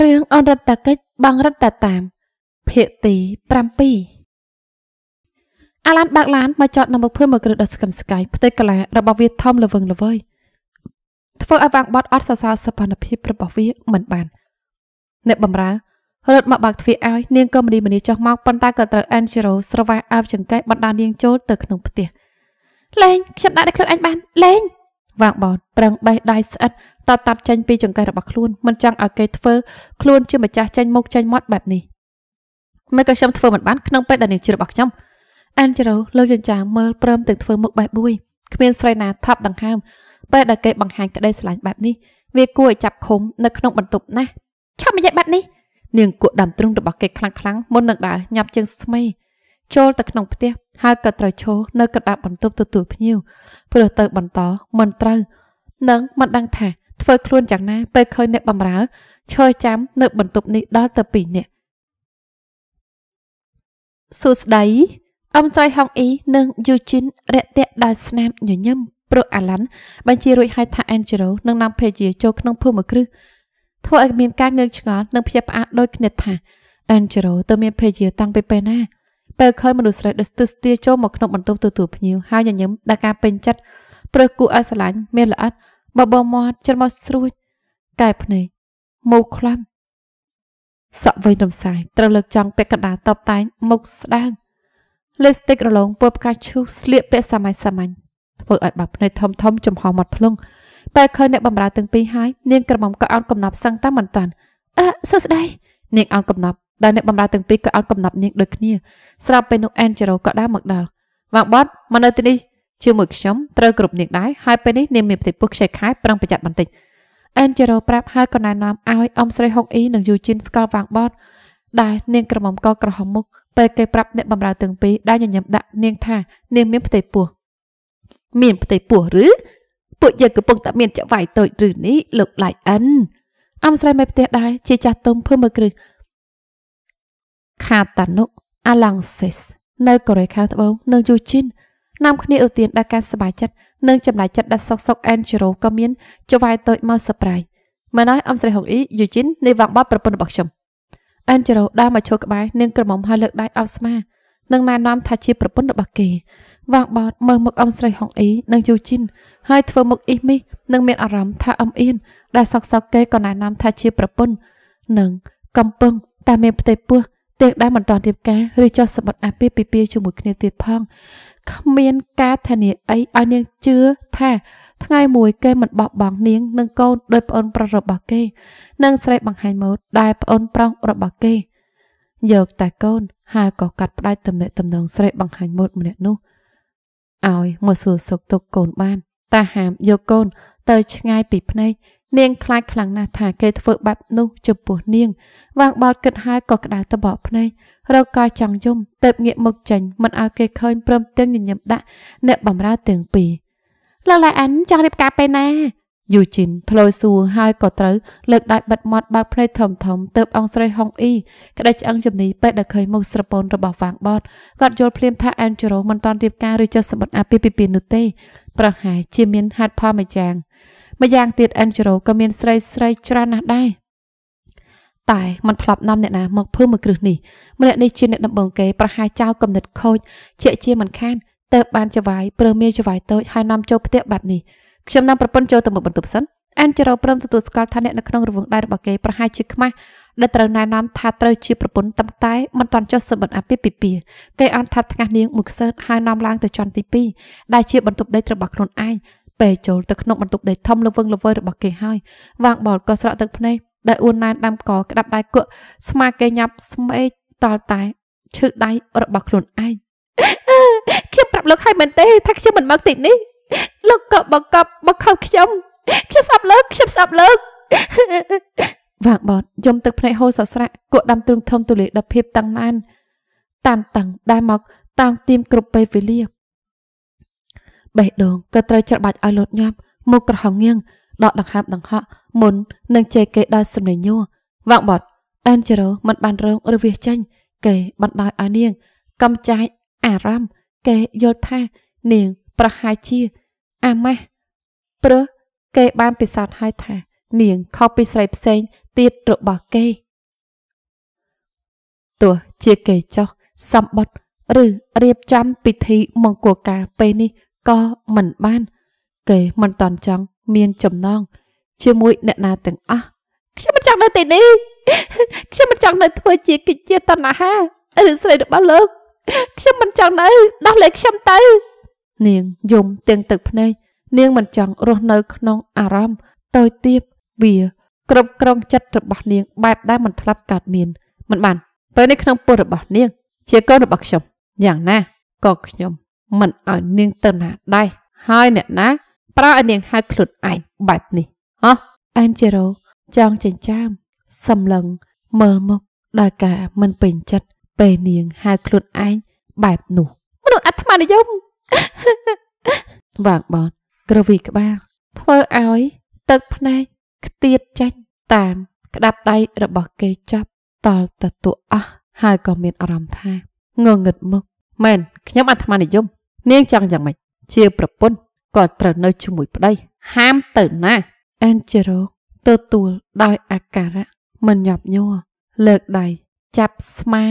រឿងអនរដ្ឋកិច្ចបងរដ្ឋតាមភាគទី7អាឡានបាក់ឡានមកចតនៅមុខភឿមកគ្រឹះដ៏ស្កឹមស្កាយផ្ទៃកលារបស់វាធំល្វឹងល្វើយធ្វើឲ្យវាងបត់អត់សរសើរសកម្មភាពរបស់វាមិនបានអ្នកបំរើរត់មកបាក់ទ្វារឲ្យនាងក៏មនីមនីចុះមកប៉ុន្តែក៏ត្រូវអានជេរ៉ូស្រវ៉ាអើបចង្កេះបណ្ដានាងចូលទៅក្នុងផ្ទះលេងខ្ញុំដាក់ដល់ខ្លួនឯងបានលេងវ៉ាងបតប្រឹងបេះដៃស្អិតតតាត់ចេញពីចង្កេះរបស់ខ្លួនមិនចង់ឲ្យគេធ្វើខ្លួនជាម្ចាស់ចេញមុខចេញមាត់បែបនេះមិនក៏ខ្ញុំធ្វើមិនបាន ក្នុងពេលដែលនាងជិះរបស់ខ្ញុំអានជេរ៉ូលើកចិញ្ចាមើលព្រមទាំងធ្វើមុខបែបបួយគ្មានស្រីណាថប់ដង្ហើមពេលដែលគេបង្ហាញក្តីស្រឡាញ់បែបនេះវាគួរឲ្យចាប់ឃុំនៅក្នុងបន្ទប់ណាស់ឆាប់និយាយបែបនេះនាងគក់ដើមទ្រូងរបស់គេខ្លាំងខ្លាំងមុននឹងដើរញាប់ជើងស្មីចូលទៅក្នុងផ្ទះហើយក៏ត្រូវឈរនៅកណ្ដាប់បន្ទប់ទទួលភ្ញៀវព្រោះទៅបន្តមិនត្រូវនឹងមិនដឹងថា ធ្វើខ្លួនយ៉ាងណាពេលឃើញអ្នកបម្រើឈរចាំនៅបន្ទប់នេះដល់ទៅ2នាក់សួស្ដីអមស្រីហុងអ៊ីនិងយូជីនរាក់ទាក់ដោយស្នាមញញឹមព្រោះអាឡាន់បញ្ជារួចឲ្យថាអេនជេរ៉ូនឹងនាំភេជាចូលក្នុងភូមិគ្រឹះធ្វើឲ្យមានការងឿងឆ្ងល់និងភ័យផ្អាកដូចគ្នាថាអេនជេរ៉ូទៅមានភេជាតាំងពីពេលណាពេលឃើញមនុស្សស្រីដេស្ទើស្ទាចូលមកក្នុងបន្ទប់ទទួលភ្ញៀវហើយញញឹមដល់ការពេញចិត្តព្រឹសគូឲ្យស្រឡាញ់មានល្អិតបបមាត់ចិត្តមកស្រួចកែភ្នែកមូលខ្លាំសក់វែងរំសាយ ត្រូវលើកចង់ពាក់កណ្ដាលតបតែងមុខស្ដាងលេបស្ទីករលោងពណ៌ផ្កាឈូសស្លៀកពាក់សាមញ្ញសាមញ្ញធ្វើឲ្យបាក់ភ្នែកធំធំចំហមាត់ភ្លុងពេលឃើញអ្នកបម្រើទាំងពីរហើយនាងក្រមុំក៏អោនកំណប់សឹងតាមមិនតាន់អឺសួស្ដីនាងអោនកំណប់ដែលអ្នកបម្រើទាំងពីរក៏អត់កំណប់នាងដូចគ្នា ស្រាប់ពេលនោះអែនជេរ៉ូក៏ដើរមកដល់វ៉ាបតមកនៅទីនេះជាមួយខ្ញុំត្រូវគ្រប់នាងដែរហើយពេលនេះនាងមានផ្ទៃពោះខ្ចីខែប្រឹងប្រយ័ត្នបន្តិចអែនជេរ៉ូប្រាប់ហើយក៏ណែនាំឲ្យអ៊ំស្រីហុកអ៊ីនិងយូជីនស្គាល់វ៉ាងបតដែលនាងក្រមុំក៏ក្រហមមុខពេលគេប្រាប់អ្នកបម្រើទាំងពីរដែលញញឹមដាក់នាងថានាងមានផ្ទៃពោះមានផ្ទៃពោះឬពួកយើងកំពុងតែមានចវាយតូចឬនេះលោកឡៃអិនអ៊ំស្រីមិនផ្ទះដែរជាចាស់ទុំភើមើលគ្រឹះខាតានុអាឡង់សេសនៅកូរ៉េខាងត្បូងនិងយូជីននាំគ្នាឧទានដល់ការសบายចិត្តនិងចំណាយចិត្តដល់សុកសុកអែនជេរ៉ូក៏មានចវាយតូចមកសប្រៃមែនហើយអំស្រីហុងអ៊ីយូជីននៃវងបាត់ប្រពន្ធរបស់ខ្ញុំអែនជេរ៉ូដើរមកឈរក្បែរនាងក្រមុំហើយលើកដៃអោបស្មានិងណែនាំថាជាប្រពន្ធរបស់គេវងបាត់មើលមុខអំស្រីហុងអ៊ីនិងយូជីនហើយធ្វើមុខអ៊ីមីនិងមានអារម្មណ៍ថាអំអៀនដែលសុកសុកគេក៏ណែនាំថាជាប្រពន្ធនិងកំពឹងតែមានផ្ទៃពោះទាំងដែលមិនទាន់រៀបការឬចុះសម្បត្តិអាពាហ៍ពិពាហ៍ជាមួយគ្នាទៀតផងគ្មានការធានាអីឲ្យនាងជឿថា ថ្ងៃមួយគេមិនបោះបង់នាង និងកូនដោយប្អូនប្រុសរបស់គេ និងស្រីបង្ហាញម៉ូតដែលប្អូនប្រុសរបស់គេយកតែកូនហើយក៏កាត់ផ្ដាច់ទំនាក់ទំនងស្រីបង្ហាញម៉ូតម្នាក់នោះឲ្យមកសួរសុខទុក្ខកូនបាន តាហាមយកកូន ទៅ ឆ្ងាយពីភ្នែកនាងខ្លាចខ្លាំងណាស់ថាគេធ្វើបែបនោះចំពោះនាងវាងបោតគិតហើយក៏ក្តៅតបភ្នែករកកោចង់យំទៅងាកមុខចេញមិនឲ្យគេឃើញព្រមទាំងញញឹមដាក់អ្នកបំរើទាំងពីរលោកឡាអានចង់រៀបការពេលណាយូជីនធ្លោសួរហើយក៏ត្រូវលើកដៃបិទមាត់បើកភ្នែកធំធំទៅអង្គស្រីហុងអ៊ីក្តីឆ្អឹងជំនីពេលដែលឃើញមុខស្រពន់របស់វាងបតគាត់យល់ភ្លាមថាអែនជេរ៉ូមិនតាន់រៀបការឬចុះសម្បត្តិអាពាហ៍ពិពាហ៍នោះទេប្រហែលជាមានហេតុផលមួយយ៉ាង។ម្យ៉ាងទៀតអិនជេរ៉ូក៏មានស្រីស្រីច្រើនណាស់ដែរតែมันធ្លាប់នាំអ្នកណាមកភើមួយគ្រឹះនេះម្នាក់នេះជាអ្នកដំបងគេប្រហែលចោលគំនិតខូចជាជាមិនខានទៅបានចវាយព្រឺមានចវាយតូចហើយនាំចូលផ្ទះបែបនេះខ្ញុំនាំប្រពន្ធចូលទៅមុខបន្ទប់សិនអានចរោព្រមទទួលស្គាល់ថាអ្នកនៅក្នុងរង្វង់ដៃរបស់គេប្រហែលជាខ្មាស់ដែលត្រូវណែនាំថាត្រូវជាប្រពន្ធតាំងតែមិនទាន់ចុះសម្បត្តិអាពាហ៍ពិពាហ៍គេអន់ថាថ្ងាស់នាងមួយខ្សែតហើយនាំឡើងទៅជាន់ទី2ដែលជាបន្ទប់ដេករបស់ខ្លួនឯងពេចូលទៅក្នុងបន្ទប់ដីធំលវឹងលវើរបស់គេហើយវាងបលក៏ស្រក់ទឹកភ្នែកដែលអ៊ួនណែនដាំកក្តាប់ដៃគក់ស្មាគេញាប់ស្មេកតល់តែឈឺដៃរបស់ខ្លួនឯងខ្ញុំប្រាប់លោកហើយមែនទេថាខ្ញុំមិនមកទីនេះលោកក៏បកប់បខំខ្ញុំខ្ញុំស្អប់លើកខ្ញុំស្អប់លើកវាងបតយំទឹកភ្នែកហូរសស្រៈគក់ដាំទ្រូងធំ ទូលាយដល់ភាពតឹងណែនតានតឹងដែលមក តាំងទីមគ្រប់ពេលវេលាបេះដូងក៏ត្រូវច្របាច់ឲ្យលោតញាប់មុខក្រហមងៀងដកដង្ហើបដង្ហក់មុននឹងជេរគេដោយសំឡេងញ័រវាក់បត់អែនជេរ៉ូមិនបានរងឬវាចេញគេបណ្ដោយឲ្យនាងកំចាយអារម្មណ៍គេយល់ថា នាងប្រហែលជាអាម៉ាស់ព្រោះគេបានពិសោធន៍ហើយថានាងខុសពីស្រីផ្សេងទៀតរបស់គេទោះជាគេចោះសម្បត្តិឬរៀបចំពិធីមង្គលការពេលនេះក៏មិនបាន គេមិនតន់ចង់ មានចំណង ជាមួយអ្នកណាទាំងអស់ខ្ញុំមិនចង់នៅទីនេះខ្ញុំមិនចង់នៅធ្វើជាកិច្ចជាតណ្ហាឬស្រីរបស់លោកខ្ញុំមិនចង់នៅដោះលែងខ្ញុំទៅនាងយំទាំងទឹកភ្នែកនាង មិនចង់រស់នៅ ក្នុង អារម្មណ៍តូចទាបវាគ្រប់គ្រងចិត្តរបស់នាងបែបដែលមិនធ្លាប់កើតមានមិនបានពេលនេះក្នុងពុះរបស់នាង ជាកូនរបស់ខ្ញុំយ៉ាងណាក៏ខ្ញុំមិនឲ្យនាងទៅណាដែរហើយអ្នកណា ប្រើឲ្យនាងហៅខ្លួនឯងបែបនេះហោះអែមជេរោចង់ចិញ្ចាមសម្លឹងមើលមុខដោយការមិនពេញចិត្តពេលនាងហៅខ្លួនឯងបែបនោះមនុស្សអាត្មានិយមវាងបនក្រវីក្បាល ធ្វើឲ្យទឹកភ្នែកខ្ទាតចាញ់តាម ក្តាប់ដៃរបស់គេចាប់តល់តតួអស់ហើយក៏មានអារម្មណ៍ថាងងឹតមុខមែនខ្ញុំអាត្មានិយមនាងចង់យ៉ាងម៉េចជាប្រពន្ធក៏ត្រូវនៅជាមួយប្តីហាមទៅណាអែនជេរ៉ូទទួលដោយអាការៈមិនញាប់ញ័រលើកដៃចាប់ស្មា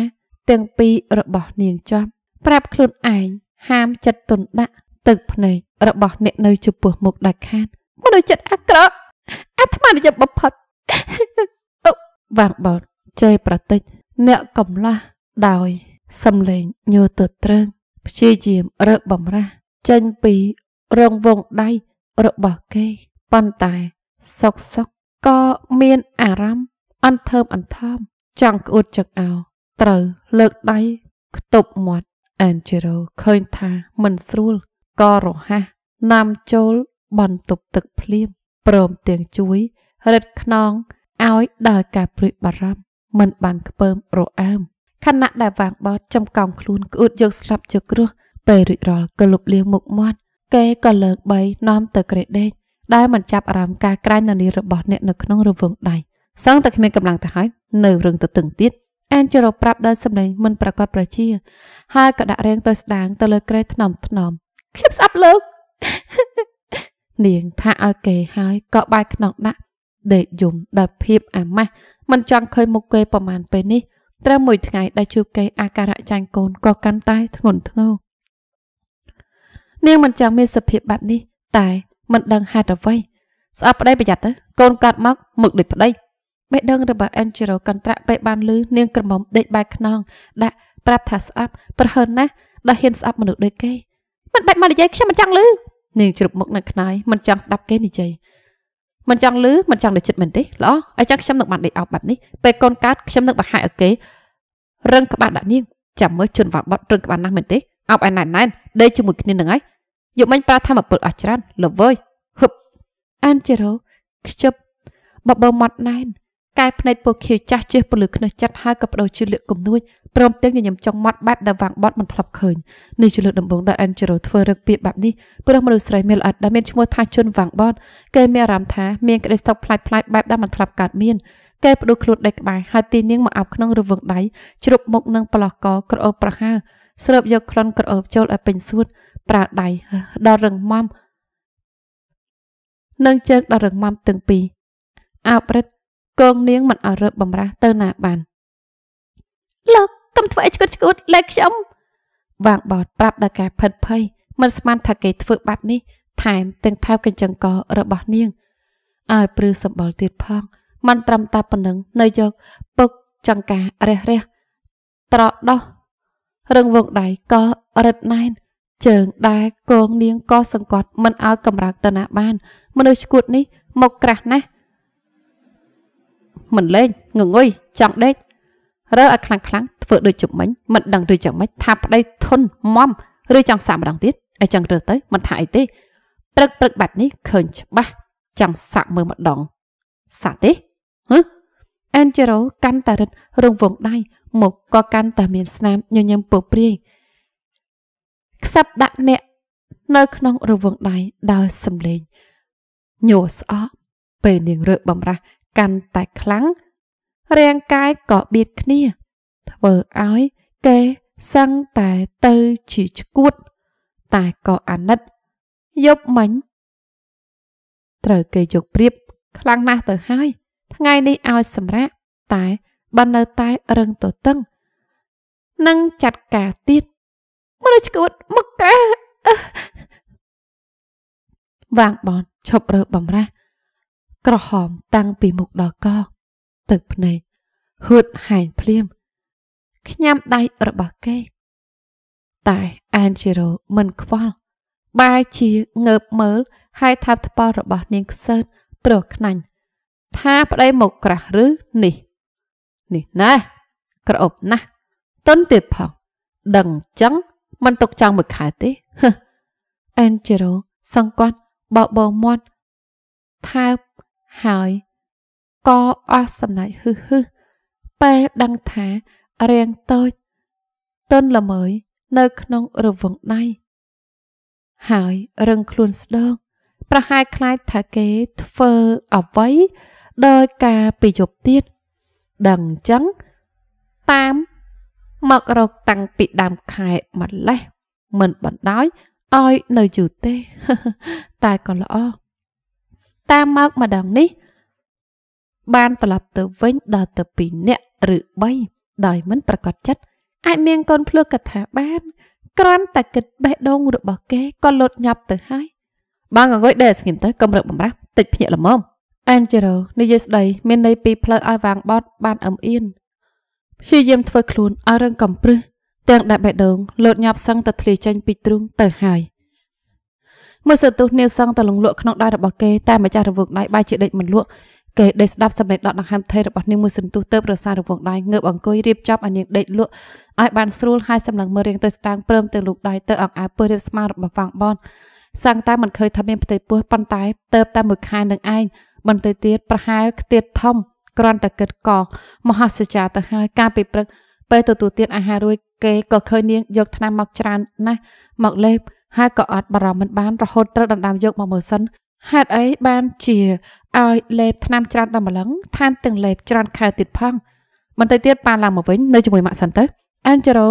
ទាំងពីររបស់ នាងជាប់ប្រាប់ខ្លួនឯងហាមចិត្តទុនដាក់ទឹកភ្នែករបស់អ្នកនៅចំពោះមុខដាច់ខាតមនុស្សចិត្តអាក្រក់អាត្មានិយមបំផុតអូវ៉ាងបតជ័យប្រតិចអ្នកកំឡាស់ដោយសំលេងញោទត្រឹងព្យាយាមរើបំរាស់ចេញពីរងវងដៃរបស់គេប៉ុន្តែសុកសុកក៏មានអារម្មណ៍អន់ធើមអន់ថមចង់ក្អួតចឹកអោត្រូវលើកដៃខ្ទប់មាត់អានជេរ៉ូឃើញថាមិនស្រួលក៏រហ័សនាំចូលបន្ទប់ទឹកភ្លាមព្រមទាំងជួយរឹតខ្នងឲ្យដល់ការព្រួយបារម្ភមិនបានខ្ពើមរអើមខណៈដែលវ៉ាងបតចំកោងខ្លួនក្អួតយកស្លាប់យកគ្រោះពេលរួចរាល់ក៏លុបលាមុខមាត់គេក៏លើកបីនាំទៅក្រេដេកដែលមិនចាប់អារម្មណ៍ការក្រាញនានារបស់អ្នកនៅក្នុងរវងដៃសឹងតែគ្មានកម្លាំងទៅហើយនៅរឿងទៅទឹងទៀតអានចរប្រាប់ដោយសម្លេងមិនប្រកបប្រជា ហើយក៏ដាក់រៀងទៅស្ដាង ទៅលើក្រេថ្នមថ្នមខ្ញុំស្អប់លោកនាងថាឲ្យគេហើយក៏បាយខ្នងដាក់ដេកយំដោយភាពអាម៉ាស់មិនចង់ឃើញមុខគេប្រហែលពេលនេះត្រូវមួយថ្ងៃដែលជួបគេអាការៈចាញ់កូនក៏កាន់តែធ្ងន់ធ្ងរនាងមិនចង់មានសភាពបែបនេះតែមិនដឹងហេតុអ្វីស្អប់ប្តីប្រយ័ត្នទៅកូនកាត់មកមកដូចប្តីបេះដូងរបស់ Angelo កន្ត្រាក់ពេលបានលឺនាងក្រមុំដេកបែកខ្នងដាក់ប្រាប់ថាស្អប់ប្រហើនណាស់ដល់ហ៊ានស្អប់មនុស្សដូចគេមិនបាច់មកនិយាយខ្ញុំមិនចង់លឺនាងជ្រប់មុខនៅខ្នើយមិនចង់ស្ដាប់គេនិយាយមិនចង់លឺមិនចង់ទៅចិត្តមែនទេល្អអញ្ចឹងខ្ញុំនឹងបានដេកអោបបែបនេះពេលកូនកើតខ្ញុំនឹងបង្ហាញឲ្យគេរឹងក្បាលដាក់នាងចាំមើលជន់វត្តបត់រឹងក្បាលណាស់មែនទេអោបឯណែនណែនដេកជាមួយគ្នានឹងហើយយកមិញប្រាថ្នាមកពលអស់ច្រើនលវើយហឹបអានជេរ៉ូខ្ជិបបបោមាត់ណែនកែភ្នែកពោខៀវចាស់ជិះពលឺខ្នើសចិត្តហើយក៏បដូរជឿលាកគំនួយព្រមទាំងញញឹមចង់មាត់បែបដែលវាងបត់មិនធ្លាប់ឃើញនេះជាលើកដំបូងដែលអេនជេរ៉ូធ្វើរឹកពីបែបនេះព្រោះមនុស្សស្រីមានល្អិតដែលមានឈ្មោះថាជុនវាងបត់គេមានអារម្មណ៍ថាមានក្តីសុខផ្លាច់ផ្លាច់បែបដែលមិនធ្លាប់កើតមានគេបដូរខ្លួនដេកក្បែរហើយទីនាងមកអាប់ក្នុងរវឹងដៃជ្រប់មុខនឹងប្រឡោះកក្រអូបប្រហើស្រូបយកក្លិនក្រអូបចូលឲ្យពេញសួតប្រើដៃដល់រឹងម៉មនិងជើងដល់រឹងម៉មទាំងពីរអោបរិតគងនាងមិនអរើបបំរាស់ទៅណាបានលោកកុំធ្វើឲ្យឆ្កួតឆ្កួតលើខ្ញុំវាងបោតប្រាប់ដល់ការភិតភ័យមិនស្មានថាគេធ្វើបែបនេះថែមទាំងថៅកញ្ចឹងករបស់នាងឲ្យព្រឺសម្បល់ទៀតផងមិនត្រឹមតែប៉ុណ្្នឹង នៅយកពុកចង្ការរះរះត្រដោះ រឹងវងដៃក៏រឹតណែនជើងដែរកងនាងក៏សង្កត់មិនឲ្យកម្រើកទៅណាបាន មនុស្សឈួត នេះមកក្រាស់ណាស់មិនលេងងងុយចង់ដេក រើឲ្យខ្លាំងខ្លាំងធ្វើ ដូចជុំមិញមិនដឹងឬយ៉ាងម៉េចថាប្តីធន់មមឬចង់សាកម្ដងទៀតអីចឹងរើទៅមិនថាអីទេព្រឹកព្រឹកបែបនេះឃើញច្បាស់ចង់សាក់មើលម្ដង សាក់ទេហ៎អេនជេរ៉ូកាន់តែរឹតរងវងដៃមុខក៏កាន់តែមានស្នាមញញឹមពព្រាយខ្សឹបដាក់អ្នក នៅក្នុងរង្វង់ដៃដោយសំលេងញោស្អកពេលនាងរើបំរាស់កាន់តែខ្លាំងរាងកាយក៏បៀតគ្នាធ្វើឲ្យគេសឹងតែទៅជាឈួត តែក៏អាណិតយប់មិញ ត្រូវគេយកព្រៀបខ្លាំងណាស់ទៅហើយ ថ្ងៃនេះឲ្យ សម្រាក តែបើនៅតែរឹងទទឹងនឹងចាត់ការទៀតមនុស្សឈួតមកកាវាងបនឈប់រើបំរាស់ក្រហមតាំងពីមុខដល់កទឹកភ្នែកហួតហែងភ្លាម ខ្ញាំដៃរបស់គេ តែអានជីរ៉ូមិនខ្វល់បែជាងើបមើលហើយថាថ្ប៉ល់របស់នាងខ្សើតប្រខ្នាញ់ថាប្តីមកក្រាស់ឬនេះ នេះណាស់ក្រអប់ណាស់តុនទៀតផងដឹងចឹងមិនຕົកចង់មួយខែទេអានជីរ៉ូសង្កត់បបោមាត់ថើបហើយក៏អស់សំណាច់ហឹសហឹសពេលដឹងថារាងតូច ទុនល្មើយនៅក្នុងរវងដៃហើយរឹងខ្លួនស្ដងប្រហែលខ្លាចថាគេធ្វើអ្វីដោយការពីយប់ទៀតដឹងចឹងតាមមករកតាំងពីដើមខែម្លេះមិនបណ្ដោយឲ្យនៅយូរទេតែក៏ល្អតាមមកម្ដងនេះ បានត្រឡប់ទៅវិញដល់ទៅ2នាក់ឬ3ដោយមិនប្រកាសចិត្តអាចមានកូនភ្លើកកថាបានគ្រាន់តែគិតបេះដូងរបស់គេក៏លត់ញាប់ទៅហើយបងអង្គុយដែលស្ងៀមទៅកំរឹកបំរាស់តិចភ្ញាក់ល្មមអែនជេរ៉ូនិយាយស្ដី មានន័យពីផ្លូវឲ្យវាងបតបានអឹមអៀនព្យាយាមធ្វើខ្លួនឲ្យរឹងកំព្រឹសទាំងដែលបេះដូងលូតញាប់សឹងទៅធ្លាយចេញពីទ្រូងទៅហើយមួយសន្ទុះនាងសង់ទៅលងលក់ក្នុងដៃរបស់គេតែម្ចាស់រវងដៃបែរជាដេកមិនលក់គេដេកស្ដាប់សម្លេងដកដង្ហើមថេររបស់នាងមួយសន្ទុះទៅប្រសាររវងដៃងើបអង្គុយរៀបចំឲ្យនាងដេកលក់ឲ្យបានស្រួលហើយសម្លឹងមើលរៀងទៅស្ដាងព្រមទាំងលោកដៃទៅអង្អើពើរៀបស្មាររបស់វ៉ាងបនសាំងតែមិនឃើញថាមានផ្ទៃពោះប៉ុន្តែទៅតែមួយខែនឹងឯងបន្តទៅទៀតប្រហែលខ្ទៀតធំគ្រាន់តែគិតកមហាសច្ចាទៅហើយការពីព្រឹកពេលទទួលទានអាហាររួចគេក៏ឃើញនាងយកថ្នាំមកច្រើនណាស់មកលេបហើយក៏អត់បារម្ភមិនបានរហូតត្រូវដណ្ដើមយកមកមើលសិនហេតុអីបានជាឲ្យលេបថ្នាំច្រើនដល់ម្លឹងថែមទាំងលេបច្រើនខែទៀតផងបន្តិចទៀតប៉ាឡើងមកវិញនៅជាមួយម៉ាក់សិនទៅអែនជេរ៉ូ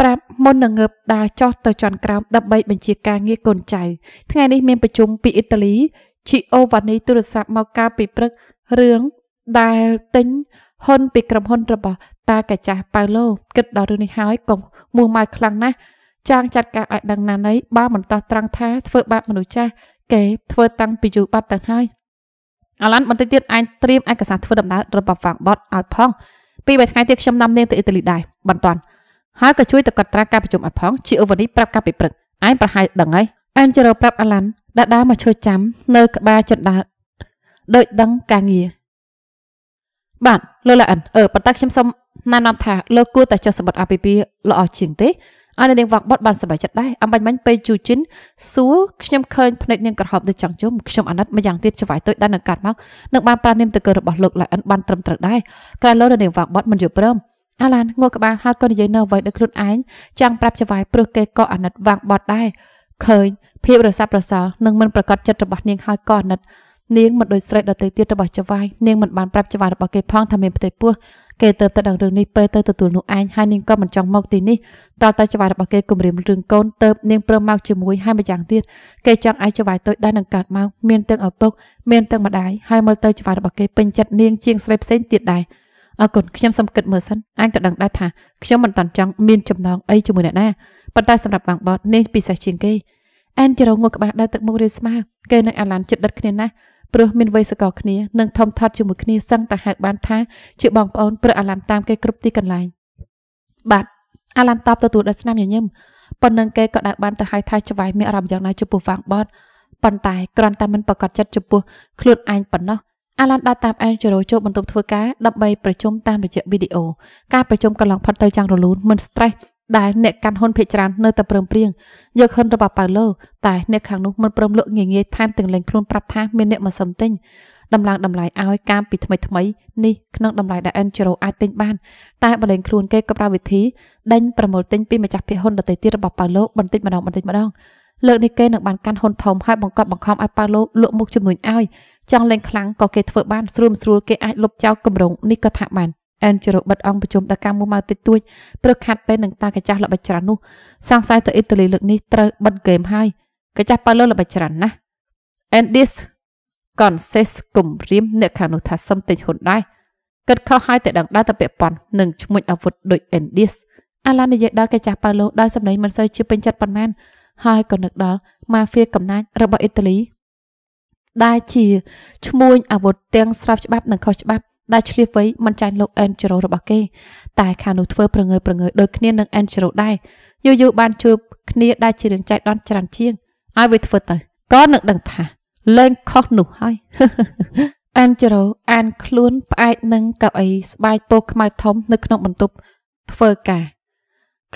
ប្រាប់មុននឹងងើបដើរចុះទៅជាន់ក្រោមដើម្បីបញ្ជាការងារកូនចៅថ្ងៃនេះ មានប្រជុំពីអ៊ីតាលីជីអូវ៉ានីទូរស័ព្ទមកកាលពីព្រឹករឿងដែលទិញហ៊ុន ពី ក្រុមហ៊ុនរបស់តាកាចាស់ប៉ាឡូគិតដល់រឿងនេះហើយក៏មួម៉ៅខ្លាំងណាស់ចាងចាត់ការឲ្យដឹងណាណីបើមិនតោះត្រង់ថាធ្វើបាបមនុស្សចាស់គេធ្វើតាំងពីយូរបាត់ទៅហើយអឡាន់បន្តិចទៀតអាចត្រៀមឯកសារធ្វើដំណើររបស់វ៉ាងបតឲ្យផងពីរបីថ្ងៃទៀតខ្ញុំនាំនាងទៅអ៊ីតាលីដែរបន្តហើយក៏ជួយទៅកត់ត្រាការប្រជុំឲ្យផង ជាអូវនីប្រាប់កាលពីព្រឹកឯងប្រហែលដឹងហើយអានជរោប្រាប់អាឡាន់ដាដាមកជួយចាំនៅក្បាលចន្ទាដោយដឹងការងារបាទលោកឡាអិនអឺប៉ុន្តែខ្ញុំសូមណែនាំថាលោកគួរតែចុះសម្បត្តិអភិភិល្អជាងទេអាននាងវ៉ាក់បតបានសប្បាយចិត្តដែរអំបញ្ញមិញពេលជូជីនសួរខ្ញុំឃើញភ្នែកនាងក្រហមទៅចង់ជុំខ្ញុំអាណិតម្យ៉ាងទៀតច្វាយទុយដែលនឹងកាត់មកនឹងបានប្រានាមទៅកើរបស់លោកឡៃអិនបានត្រឹមត្រូវដែរក្រែលោនាងវ៉ាក់បតមិនយល់ព្រមអាឡានងក់ក្បាលហើយក៏និយាយនៅអ្វីដោយខ្លួនឯងចង់ប្រាប់ច្វាយព្រោះគេក៏អាណិតវ៉ាក់បតដែរឃើញភាពរសាប់រសាល់និងមិនប្រកាសចិត្តរបស់នាងហើយក៏អាណិតនាងមិនដូចស្រីដតីទៀតរបស់ចវាយនាងមិនបានប្រាប់ចវាយរបស់គេផងថាមានផ្ទៃពោះគេទៅទៅដឹងរឿងនេះពេលទៅទទួលនោះឯងហើយនាងក៏មិនចង់មកទីនេះតតែចវាយរបស់គេគម្រាមរឿងកូនទៅនាងព្រមមកជាមួយហើយម្យ៉ាងទៀតគេចង់ឲ្យចវាយតូចដែរនឹងកើតមកមានទាំងឪពុកមានទាំងម្ដាយហើយមើលទៅចវាយរបស់គេពេញចិត្តនាងជាងស្រីផ្សេងទៀតដែរអរគុណខ្ញុំសូមគិតមើលសិនអញក៏ដឹងដែរថាខ្ញុំមិនតន់ចង់មានចំណងអីជាមួយអ្នកណាប៉ុន្តែសម្រាប់បាំងបតនាងពិសេសជាងគេអែនជ្រងងក់ក្បាលដើរទឹកមុខរាស្មាគេនឹងអាឡានចិត្តដិតគ្នាណាស់ព្រោះមានវ័យសកលគ្នានិងធំធាត់ជាមួយគ្នាសឹងតែហៅបានថាជាបងប្អូនព្រឹកអាឡាន់តាមគេគ្រប់ទីកន្លែងបាទអាឡាន់តបទទួលដោយស្នាមញញឹមប៉ុណ្ណឹងគេក៏ដែរបានទៅហៅថាច្វាយមានអារម្មណ៍យ៉ាងណាចំពោះវ៉ាងបតប៉ុន្តែគ្រាន់តែមិនប្រកាសចិត្តចំពោះខ្លួនឯងប៉ុណ្ណោះអាឡាន់ដើរតាមអែនជូរ៉ូចូលបន្ទប់ធ្វើការដើម្បីប្រជុំតាមរយៈវីដេអូការប្រជុំកន្លងផុតទៅយ៉ាងរលូនមិន stress ដែលអ្នកកាន់ហ៊ុនភេកច្រើននៅតែព្រមព្រៀងយកហ៊ុនរបស់ប៉ៅឡូតែអ្នកខាងនោះមិនព្រមលក់ងាយងាយថែមទាំងលែងខ្លួនប្រាប់ថាមានអ្នកមកសឹមទិញដំឡើងតម្លៃឲ្យ កាមពីថ្មីថ្មីនេះក្នុងតម្លៃដែល Angelo អាចទិញបានតែបើលែងខ្លួនគេក៏ប្រើវិធីដេញប្រមូលទិញពីម្ចាស់ភាគហ៊ុនដទៃទៀតរបស់ប៉ៅឡូបន្តិចម្ដងបន្តិចម្ដងលើកនេះគេនឹងបានកាន់ហ៊ុនធំហើយបង្កប់បង្ខំឲ្យប៉ៅឡូលក់មុខជំនួញឲ្យចង់លែងខ្លាំងក៏គេធ្វើបានស្រួលស្រួលគេអាចលុបចោលគម្រងនេះក៏ថាបាន។អែនជ្ររបិតអង្គប្រជុំដកម្មមួយម៉ោងតិចតួចព្រឹកខាត់ពេលនឹងតាកាចាស់ល្បិចច្រើននោះសង្ស័យទៅអ៊ីតាលីលើកនេះត្រូវបិទហ្គេមហើយកាចាស់ប៉ាឡូល្បិចច្រើនណាស់អែនឌីសកនសេសគំរាមអ្នកខាងនោះថាសឹមតិចហ៊ុនដែរគិតខុសហើយតែដឹងដែរតែពាក់ព័ន្ធនឹងឈ្មោះអាវុធដូចអែនឌីសអាឡាននិយាយដល់កាចាស់ប៉ាឡូដោយសម្ដីមិនសូវជាពេញចិត្តប៉ុន្មានហើយក៏នឹកដល់ម៉ាហ្វៀកំណាចរបស់អ៊ីតាលីដែលជាឈ្មោះអាវុធទាំងស្រាប់ច្បាប់និងខុសច្បាប់ដែលឆ្លៀសវៃមិនចាញ់លោក Angelo របស់គេតែខាងនោះធ្វើប្រងើយប្រងើយដូចគ្នានឹង Angelo ដែរយូយូបានជួបគ្នាដែលជារឿងចែកដន់ច្រើនជាងឲ្យវាធ្វើទៅក៏នឹងដឹងថាលែងខុសនោះហើយ Angelo អានខ្លួនផ្អែកនឹងកៅអីស្បែកពោខ្មៅធំ នៅក្នុងបន្ទប់ធ្វើការ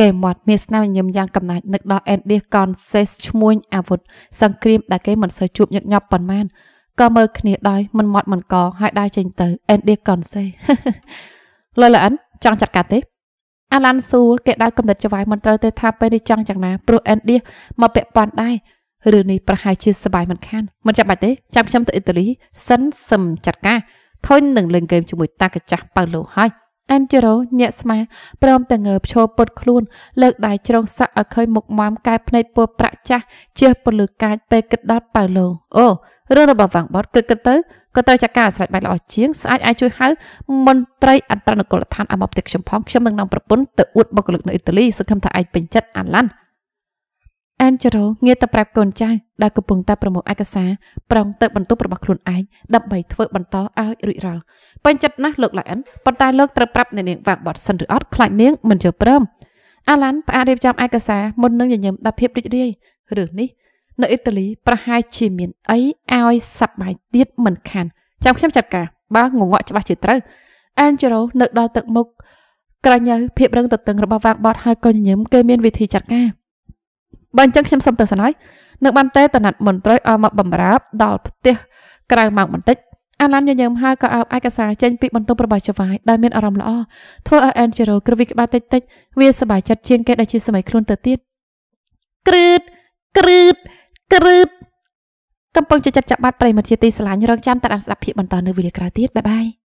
គេមាត់មានស្នាមញញឹមយ៉ាងកំណាចនឹកដល់ Andy Concess ឈ្មោះអាវុធសង្គ្រាមដែលគេមិនសូវជួបញឹកញាប់ប៉ុន្មានក៏មើលគ្នាដោយមិនមត់មិនកហើយដើរចេញទៅ and they can say លលអានចង់ចាត់ការទេ អាឡាន់សួរគេដៅកំណត់ចវាយមិនត្រូវទេថាពេលនេះចង់យ៉ាងណាព្រោះ and they មកពាក់ព័ន្ធដែរឬនេះប្រហែលជាសបាយមិនខានមិនចាំបាច់ទេចាំខ្ញុំទៅអ៊ីតាលីសិនសឹមចាត់ការធុញនឹងលេងហ្គេមជាមួយតាកាចាស់ប៉ៅលោហើយអានជីរ៉ូញាក់ស្មាព្រមទាំងងើបឈរពុតខ្លួនលើកដៃជ្រងសាក់ឲ្យឃើញមុខមាំកែភ្នែកពណ៌ប្រាក់ចាស់ជះពន្លឺកាចពេលគិតដល់ប៉ៅឡូអូរឿងរបស់វាំងបតគិតគិតទៅក៏ត្រូវចាត់ការស្រេចបាច់ល្អជាង ស្អាតអាចជួយហៅមន្ត្រីអន្តរនគរដ្ឋានអមបតិខ្ញុំផងខ្ញុំនឹងនាំប្រពន្ធទៅអួតបុគ្គលិកនៅអ៊ីតាលីសង្ឃឹមថាឯងពេញចិត្តអានឡាន់អានចរោងាកទៅប្រាប់កូនចៅដែលកំពុងតែប្រមូលឯកសារប្រងទៅបន្ទប់របស់ខ្លួនឯងដើម្បីធ្វើ បន្តឲ្យរួចរាល់ពេញចិត្តណាស់លោកឡាអិនប៉ុន្តែលោកត្រូវប្រាប់អ្នកនាងវ៉ាក់បតសិនឬអត់ខ្លាចនាងមិនយល់ព្រមអាឡានផ្អាករៀបចំឯកសារមុននឹងញញឹមដល់ភាពរីករាយរឿងនេះនៅអ៊ីតាលីប្រហែលជាមានអីឲ្យសប្បាយទៀតមិនខានចាំខ្ញុំចាប់ការ បើងងក់ច្បាស់ជាត្រូវអែនជេរ៉ូនៅដល់ទឹកមុខក្រញ៉ៅភាពរឹងទទឹងរបស់វ៉ាក់បតហើយក៏ញញឹមគេមានវិធីចាត់ការបើអញ្ចឹងខ្ញុំសុំទៅសិនហើយនៅបានទេតណាត់មន្ត្រីឲ្យមកបំរាបដល់ផ្ទះក្រៅម៉ោងបន្តិចអាឡានញញឹមហើយក៏ឲ្យឯកសារចេញពីបន្ទប់របស់ចៅហ្វាយដោយមានអារម្មណ៍ល្អធ្វើឲ្យអែនជេរ៉ូគ្រវីក្បាលតិចតិចវាសប្បាយចិត្តជាងគេដែលជាសម័យខ្លួនទៅទៀតក្រឹតក្រឹតក្រឹតកំពុងជិះចាប់ចាប់បាត់ប្រិមត្តជាទីស្រឡាញ់រងចាំតាត់អានស្ដាប់ភាគបន្តនៅវេលាក្រោយទៀតបាយបាយ